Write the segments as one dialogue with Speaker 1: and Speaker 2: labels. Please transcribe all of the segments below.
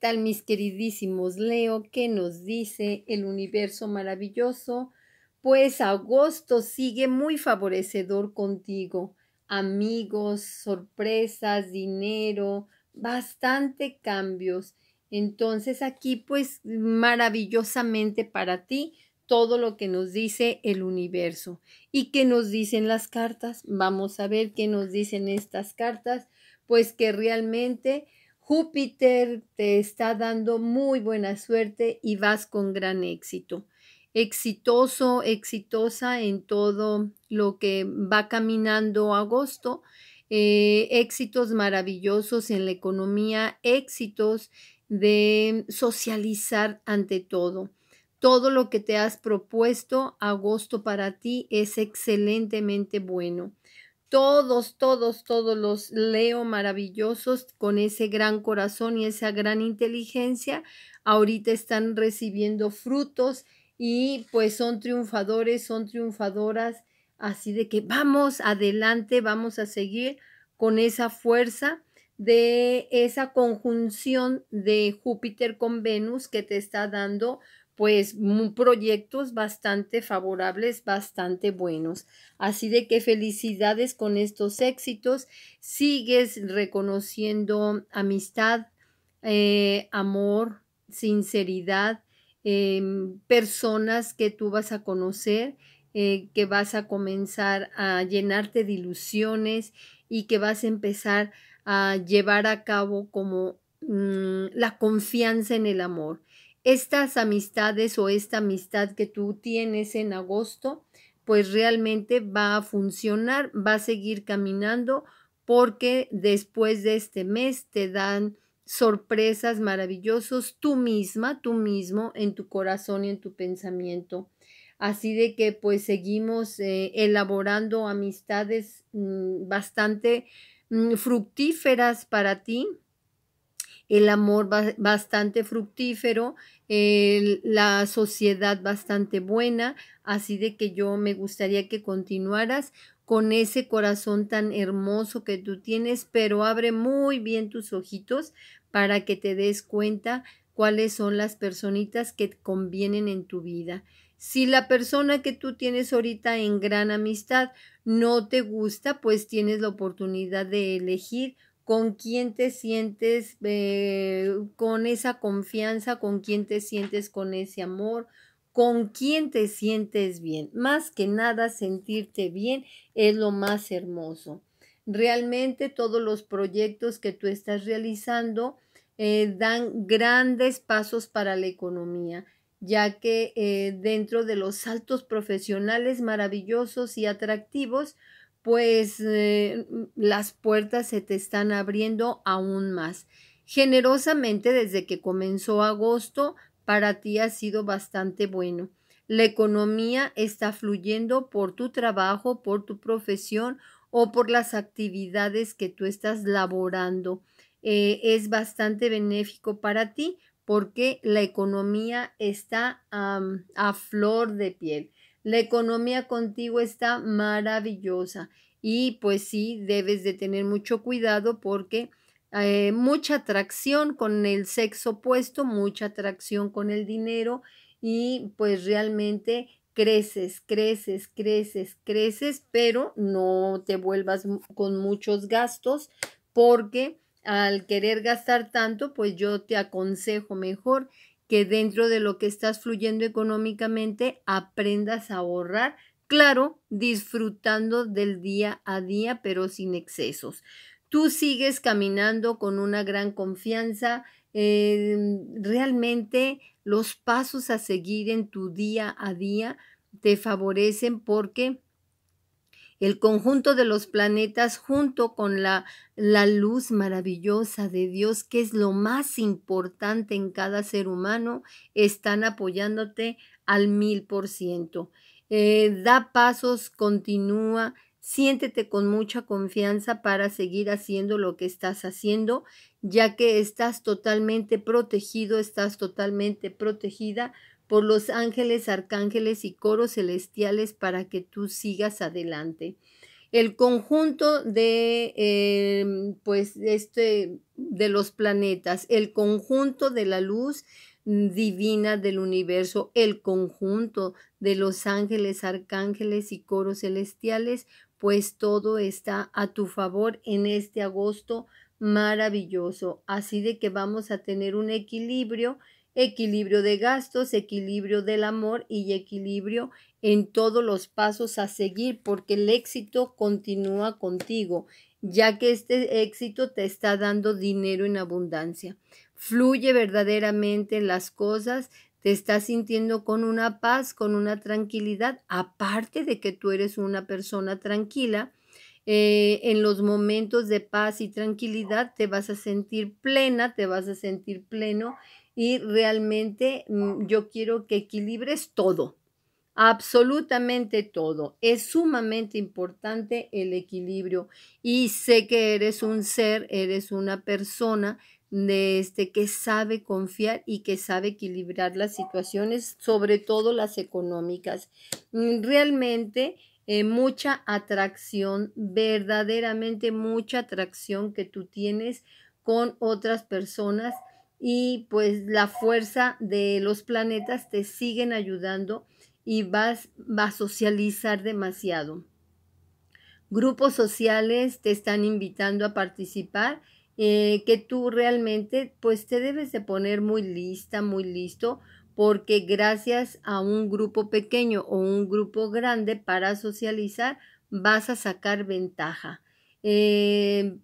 Speaker 1: tal mis queridísimos? Leo, ¿qué nos dice el universo maravilloso? Pues agosto sigue muy favorecedor contigo. Amigos, sorpresas, dinero, bastante cambios. Entonces aquí pues maravillosamente para ti todo lo que nos dice el universo. ¿Y qué nos dicen las cartas? Vamos a ver qué nos dicen estas cartas. Pues que realmente Júpiter te está dando muy buena suerte y vas con gran éxito. Exitoso, exitosa en todo lo que va caminando agosto. Eh, éxitos maravillosos en la economía, éxitos de socializar ante todo. Todo lo que te has propuesto, agosto para ti es excelentemente bueno todos, todos, todos los leo maravillosos con ese gran corazón y esa gran inteligencia. Ahorita están recibiendo frutos y pues son triunfadores, son triunfadoras. Así de que vamos adelante, vamos a seguir con esa fuerza de esa conjunción de Júpiter con Venus que te está dando pues proyectos bastante favorables, bastante buenos. Así de que felicidades con estos éxitos. Sigues reconociendo amistad, eh, amor, sinceridad, em, personas que tú vas a conocer, eh, que vas a comenzar a llenarte de ilusiones y que vas a empezar a llevar a cabo como mm, la confianza en el amor estas amistades o esta amistad que tú tienes en agosto, pues realmente va a funcionar, va a seguir caminando porque después de este mes te dan sorpresas maravillosos tú misma, tú mismo, en tu corazón y en tu pensamiento. Así de que pues seguimos eh, elaborando amistades mm, bastante mm, fructíferas para ti el amor bastante fructífero, la sociedad bastante buena, así de que yo me gustaría que continuaras con ese corazón tan hermoso que tú tienes, pero abre muy bien tus ojitos para que te des cuenta cuáles son las personitas que convienen en tu vida. Si la persona que tú tienes ahorita en gran amistad no te gusta, pues tienes la oportunidad de elegir con quién te sientes eh, con esa confianza, con quién te sientes con ese amor, con quién te sientes bien. Más que nada, sentirte bien es lo más hermoso. Realmente todos los proyectos que tú estás realizando eh, dan grandes pasos para la economía ya que eh, dentro de los saltos profesionales maravillosos y atractivos, pues eh, las puertas se te están abriendo aún más. Generosamente desde que comenzó agosto, para ti ha sido bastante bueno. La economía está fluyendo por tu trabajo, por tu profesión o por las actividades que tú estás laborando. Eh, es bastante benéfico para ti porque la economía está a flor de piel. La economía contigo está maravillosa y pues sí, debes de tener mucho cuidado porque hay eh, mucha atracción con el sexo opuesto, mucha atracción con el dinero y pues realmente creces, creces, creces, creces, pero no te vuelvas con muchos gastos porque al querer gastar tanto, pues yo te aconsejo mejor que dentro de lo que estás fluyendo económicamente aprendas a ahorrar, claro, disfrutando del día a día, pero sin excesos. Tú sigues caminando con una gran confianza. Em, realmente los pasos a seguir en tu día a día te favorecen porque el conjunto de los planetas junto con la, la luz maravillosa de Dios, que es lo más importante en cada ser humano, están apoyándote al mil por ciento. Eh, da pasos, continúa, siéntete con mucha confianza para seguir haciendo lo que estás haciendo, ya que estás totalmente protegido, estás totalmente protegida por los ángeles, arcángeles y coros celestiales para que tú sigas adelante. El conjunto de, em, pues, este, de los planetas, el conjunto de la luz divina del universo, el conjunto de los ángeles, arcángeles y coros celestiales, pues todo está a tu favor en este agosto maravilloso. Así de que vamos a tener un equilibrio equilibrio de gastos, equilibrio del amor y equilibrio en todos los pasos a seguir, porque el éxito continúa contigo, ya que este éxito te está dando dinero en abundancia. Fluye verdaderamente las cosas, te estás sintiendo con una paz, con una tranquilidad, aparte de que tú eres una persona tranquila. Eh, en los momentos de paz y tranquilidad te vas a sentir plena, te vas a sentir pleno y realmente mm, yo quiero que equilibres todo, absolutamente todo. Es sumamente importante el equilibrio y sé que eres un ser, eres una persona de este que sabe confiar y que sabe equilibrar las situaciones, sobre todo las económicas. Mm, realmente eh, mucha atracción, verdaderamente mucha atracción que tú tienes con otras personas y pues la fuerza de los planetas te siguen ayudando y vas, a socializar demasiado. Grupos sociales te están invitando a participar, eh, que tú realmente pues te debes de poner muy lista, muy listo, porque gracias a un grupo pequeño o un grupo grande para socializar vas a sacar ventaja. Eh,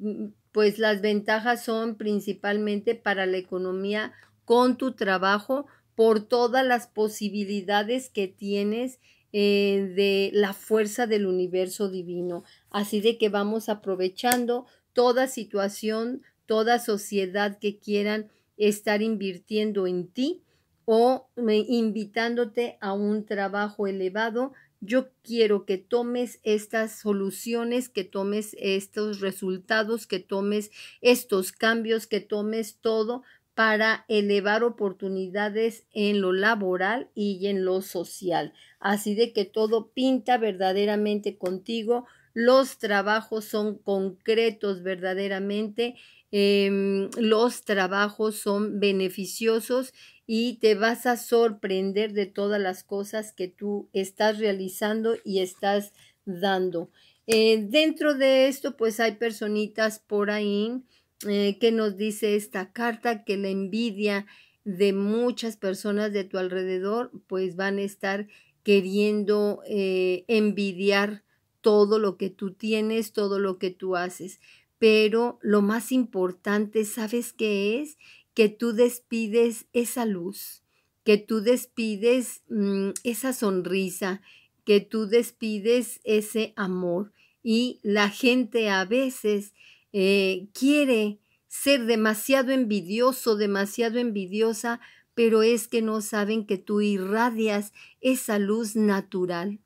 Speaker 1: pues las ventajas son principalmente para la economía con tu trabajo por todas las posibilidades que tienes eh, de la fuerza del universo divino. Así de que vamos aprovechando toda situación, toda sociedad que quieran estar invirtiendo en ti o me, invitándote a un trabajo elevado, yo quiero que tomes estas soluciones, que tomes estos resultados, que tomes estos cambios, que tomes todo para elevar oportunidades en lo laboral y en lo social. Así de que todo pinta verdaderamente contigo, los trabajos son concretos verdaderamente, em, los trabajos son beneficiosos y te vas a sorprender de todas las cosas que tú estás realizando y estás dando. Eh, dentro de esto, pues hay personitas por ahí eh, que nos dice esta carta que la envidia de muchas personas de tu alrededor, pues van a estar queriendo eh, envidiar todo lo que tú tienes, todo lo que tú haces. Pero lo más importante, ¿sabes qué es? que tú despides esa luz, que tú despides mm, esa sonrisa, que tú despides ese amor. Y la gente a veces eh, quiere ser demasiado envidioso, demasiado envidiosa, pero es que no saben que tú irradias esa luz natural,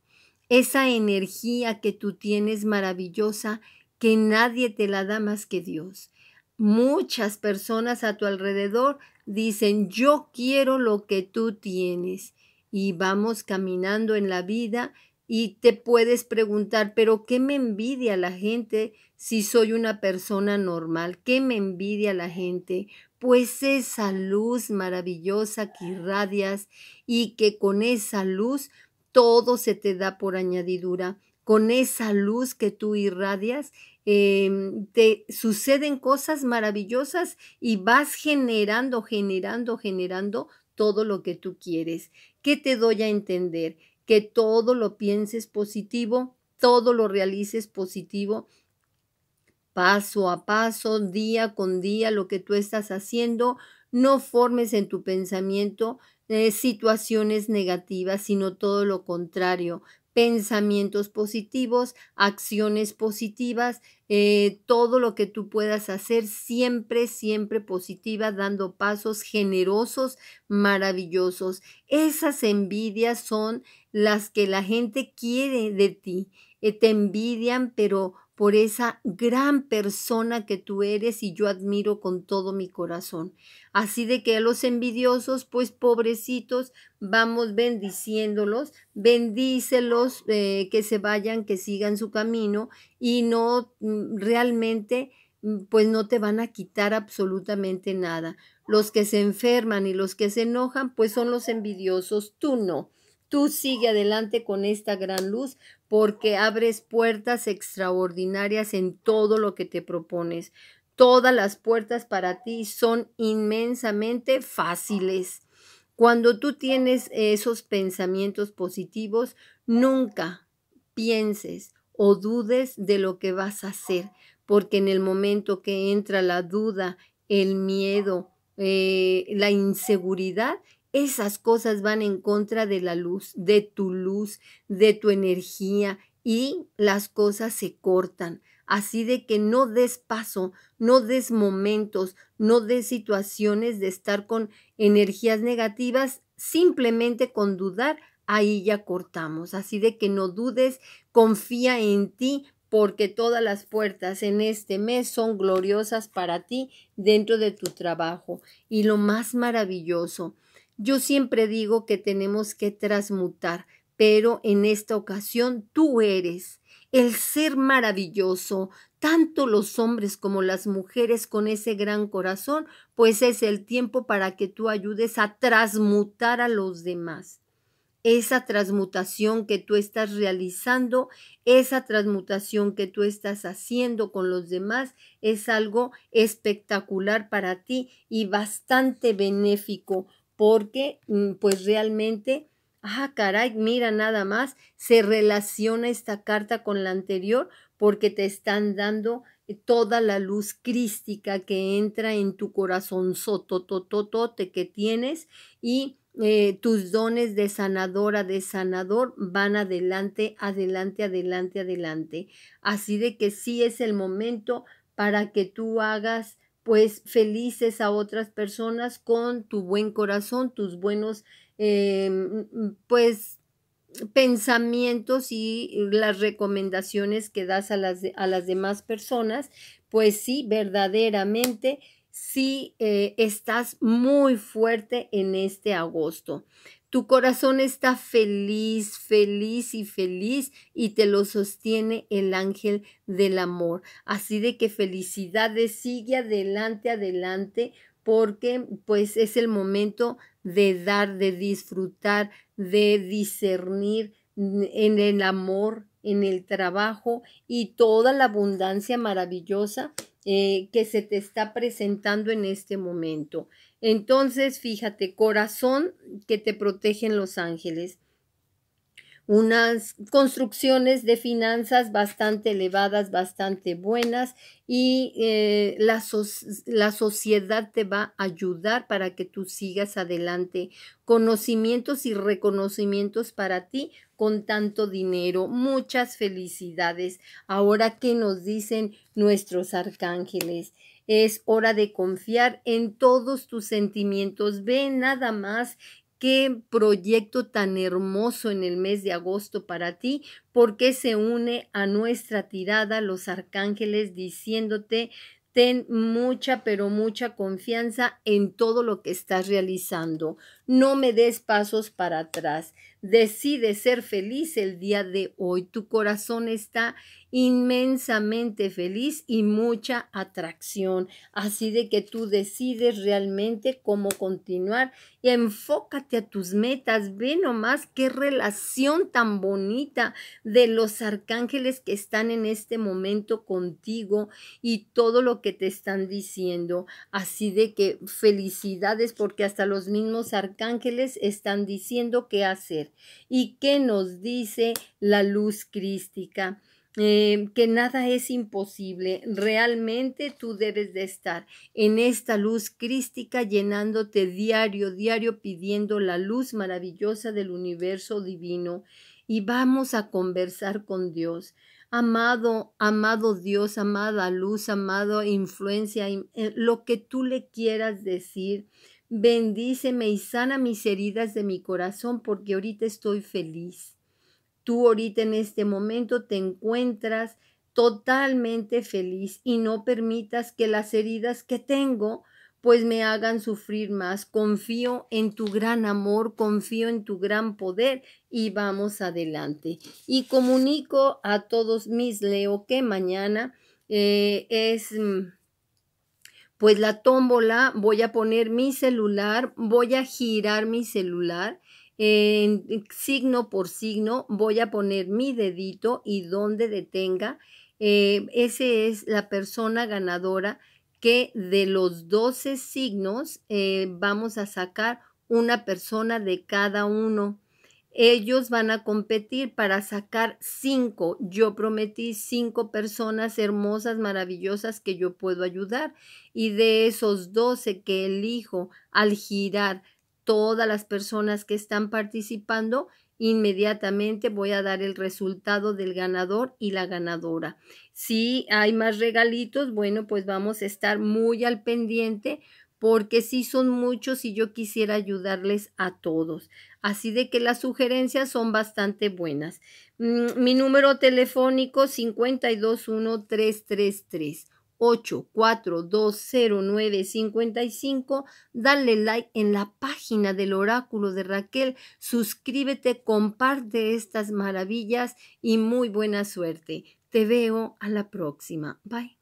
Speaker 1: esa energía que tú tienes maravillosa, que nadie te la da más que Dios. Muchas personas a tu alrededor dicen, yo quiero lo que tú tienes. Y vamos caminando en la vida y te puedes preguntar, pero ¿qué me envidia la gente si soy una persona normal? ¿Qué me envidia la gente? Pues esa luz maravillosa que irradias y que con esa luz todo se te da por añadidura con esa luz que tú irradias, em, te suceden cosas maravillosas y vas generando, generando, generando todo lo que tú quieres. ¿Qué te doy a entender? Que todo lo pienses positivo, todo lo realices positivo, paso a paso, día con día, lo que tú estás haciendo. No formes en tu pensamiento eh, situaciones negativas, sino todo lo contrario pensamientos positivos, acciones positivas, eh, todo lo que tú puedas hacer, siempre, siempre positiva, dando pasos generosos, maravillosos. Esas envidias son las que la gente quiere de ti. Eh, te envidian, pero por esa gran persona que tú eres y yo admiro con todo mi corazón. Así de que a los envidiosos, pues pobrecitos, vamos bendiciéndolos, bendícelos, eh, que se vayan, que sigan su camino y no mm, Mm, realmente mm, pues no te van a quitar absolutamente nada. Los que se enferman y los que se enojan, pues son los envidiosos, tú no. Tú sigue adelante con esta gran luz porque abres puertas extraordinarias en todo lo que te propones. Todas las puertas para ti son inmensamente fáciles. Cuando tú tienes esos pensamientos positivos, nunca pienses o dudes de lo que vas a hacer, porque en el momento que entra la duda, el miedo, eh, la inseguridad, esas cosas van en contra de la luz, de tu luz, de tu energía y las cosas se cortan. Así de que no des paso, no des momentos, no des situaciones de estar con energías negativas simplemente con dudar ahí ya cortamos. Así de que no dudes, confía en ti, porque todas las puertas en este mes son gloriosas para ti dentro de tu trabajo. Y lo más maravilloso, yo siempre digo que tenemos que transmutar, pero en esta ocasión tú eres el ser maravilloso, tanto los hombres como las mujeres con ese gran corazón, pues es el tiempo para que tú ayudes a transmutar a los demás esa transmutación que tú estás realizando, esa transmutación que tú estás haciendo con los demás es algo espectacular para ti y bastante benéfico porque mm, pues realmente, ah, caray, mira nada más, se relaciona esta carta con la anterior porque te están dando eh, toda la luz crística que entra en tu corazón sotototote que tienes y eh, tus dones de sanadora, de sanador, van adelante, adelante, adelante, adelante. Así de que sí es el momento para que tú hagas pues felices a otras personas con tu buen corazón, tus buenos eh, mm, pues pensamientos y las recomendaciones que das a las, a las demás personas, pues sí, verdaderamente si eh, estás muy fuerte en este agosto. Tu corazón está feliz, feliz y feliz y te lo sostiene el ángel del amor. Así de que felicidades, sigue adelante, adelante, porque pues es el momento de dar, de disfrutar, de discernir en el amor, en el trabajo y toda la abundancia maravillosa eh, que se te está presentando en este momento. Entonces, fíjate, corazón que te protegen los ángeles unas construcciones de finanzas bastante elevadas, bastante buenas y eh, la, la sociedad te va a ayudar para que tú sigas adelante. Conocimientos y reconocimientos para ti con tanto dinero. Muchas felicidades. Ahora que nos dicen nuestros arcángeles. Es hora de confiar en todos tus sentimientos. Ve nada más qué proyecto tan hermoso en el mes de agosto para ti, porque se une a nuestra tirada los arcángeles diciéndote ten mucha, pero mucha confianza en todo lo que estás realizando. No me des pasos para atrás. Decide ser feliz el día de hoy. Tu corazón está inmensamente feliz y mucha atracción. Así de que tú decides realmente cómo continuar y enfócate a tus metas. Ve nomás qué relación tan bonita de los arcángeles que están en este momento contigo y todo lo que te están diciendo. Así de que felicidades porque hasta los mismos arcángeles ángeles están diciendo qué hacer y qué nos dice la luz crística. Eh, que nada es imposible. Realmente tú debes de estar en esta luz crística llenándote diario, diario pidiendo la luz maravillosa del universo divino y vamos a conversar con Dios. Amado, amado Dios, amada luz, amado influencia, eh, lo que tú le quieras decir, Bendíceme y sana mis heridas de mi corazón porque ahorita estoy feliz. Tú ahorita en este momento te encuentras totalmente feliz y no permitas que las heridas que tengo pues me hagan sufrir más. Confío en tu gran amor, confío en tu gran poder y vamos adelante. Y comunico a todos mis Leo que mañana eh, es mm, pues la tómbola, voy a poner mi celular, voy a girar mi celular, en, signo por signo voy a poner mi dedito y donde detenga, eh, esa es la persona ganadora que de los 12 signos eh, vamos a sacar una persona de cada uno. Ellos van a competir para sacar cinco. Yo prometí cinco personas hermosas, maravillosas que yo puedo ayudar. Y de esos doce que elijo al girar todas las personas que están participando, inmediatamente voy a dar el resultado del ganador y la ganadora. Si hay más regalitos, bueno, pues vamos a estar muy al pendiente porque sí son muchos y yo quisiera ayudarles a todos. Así de que las sugerencias son bastante buenas. Mm, mi número telefónico 333 8420955. Dale like en la página del oráculo de Raquel. Suscríbete, comparte estas maravillas y muy buena suerte. Te veo a la próxima. Bye.